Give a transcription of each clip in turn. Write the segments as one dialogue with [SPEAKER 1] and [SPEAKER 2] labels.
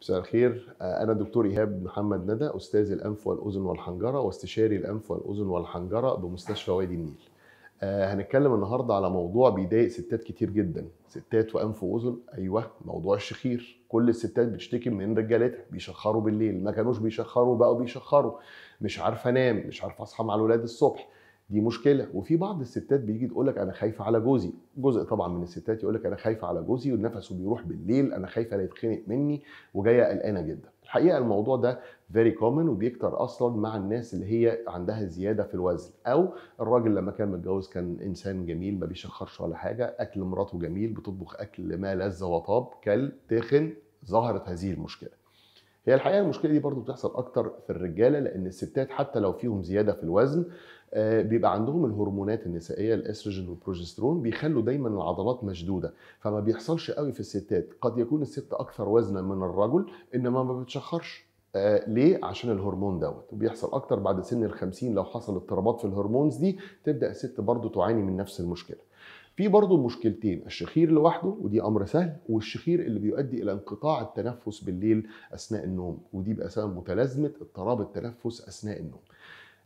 [SPEAKER 1] مساء الخير آه، أنا الدكتور إيهاب محمد ندى أستاذ الأنف والأذن والحنجرة واستشاري الأنف والأذن والحنجرة بمستشفى وادي النيل. آه، هنتكلم النهارده على موضوع بيضايق ستات كتير جدا، ستات وأنف وأذن أيوه موضوع الشخير، كل الستات بتشتكي من رجالتها بيشخروا بالليل، ما كانوش بيشخروا بقوا بيشخروا، مش عارفة أنام، مش عارفة أصحى مع الولاد الصبح، دي مشكله وفي بعض الستات بيجي تقول لك انا خايفه على جوزي جزء طبعا من الستات يقول لك انا خايفه على جوزي ونفسه بيروح بالليل انا خايفه لا يتخنق مني وجايه قلقانه جدا الحقيقه الموضوع ده فيري كومن وبيكتر اصلا مع الناس اللي هي عندها زياده في الوزن او الراجل لما كان متجوز كان انسان جميل ما بيشخرش ولا حاجه اكل مراته جميل بتطبخ اكل ما لذ وطاب كل تخن ظهرت هذه المشكله هي الحقيقه المشكله دي برضو بتحصل اكتر في الرجاله لان الستات حتى لو فيهم زياده في الوزن آه، بيبقى عندهم الهرمونات النسائيه الاستروجين والبروجسترون بيخلوا دايما العضلات مشدوده فما بيحصلش قوي في الستات قد يكون الست اكثر وزنا من الرجل انما ما بتشخرش آه، ليه؟ عشان الهرمون دوت وبيحصل اكتر بعد سن ال 50 لو حصل اضطرابات في الهرمونز دي تبدا الست برضه تعاني من نفس المشكله. في برضه مشكلتين الشخير لوحده ودي امر سهل والشخير اللي بيؤدي الى انقطاع التنفس بالليل اثناء النوم ودي بقى سبب متلازمه اضطراب التنفس اثناء النوم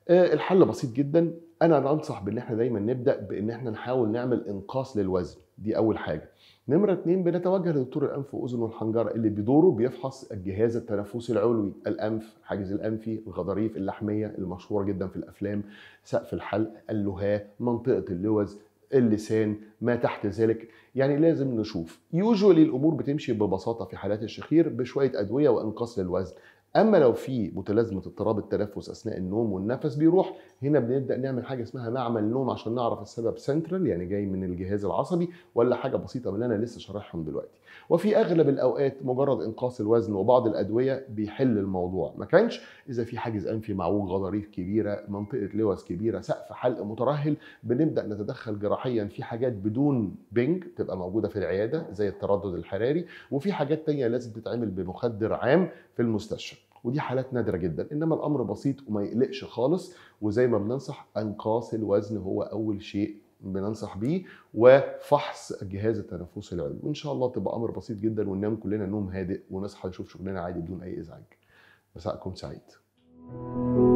[SPEAKER 1] آه، الحل بسيط جدا انا بنصح بان احنا دايما نبدا بان احنا نحاول نعمل انقاص للوزن دي اول حاجه نمرة اتنين بنتوجه لدكتور الأنف وأذن والحنجرة اللي بدوره بيفحص الجهاز التنفسي العلوي الأنف، حاجز الأنفي، الغضاريف اللحمية المشهورة جدا في الأفلام، سقف الحلق، اللهاة، منطقة اللوز، اللسان ما تحت ذلك يعني لازم نشوف يوجوالي الامور بتمشي ببساطه في حالات الشخير بشويه ادويه وانقاص للوزن اما لو في متلازمه اضطراب التنفس اثناء النوم والنفس بيروح هنا بنبدا نعمل حاجه اسمها معمل نوم عشان نعرف السبب سنترال يعني جاي من الجهاز العصبي ولا حاجه بسيطه من اللي انا لسه شارحهم دلوقتي وفي اغلب الاوقات مجرد انقاص الوزن وبعض الادويه بيحل الموضوع ما كانش اذا في حاجز انفي معوج غضاريف كبيره منطقه لوز كبيره سقف حلق مترهل بنبدا نتدخل جراحيا في حاجات بدون بنج تبقى موجوده في العياده زي التردد الحراري وفي حاجات تانية لازم تتعمل بمخدر عام في المستشفى ودي حالات نادره جدا انما الامر بسيط وما يقلقش خالص وزي ما بننصح انقاص الوزن هو اول شيء بننصح بيه وفحص الجهاز التنفسي العلوي وان شاء الله تبقى امر بسيط جدا وننام كلنا نوم هادئ ونصحى نشوف شغلنا عادي بدون اي ازعاج مساءكم سعيد thank you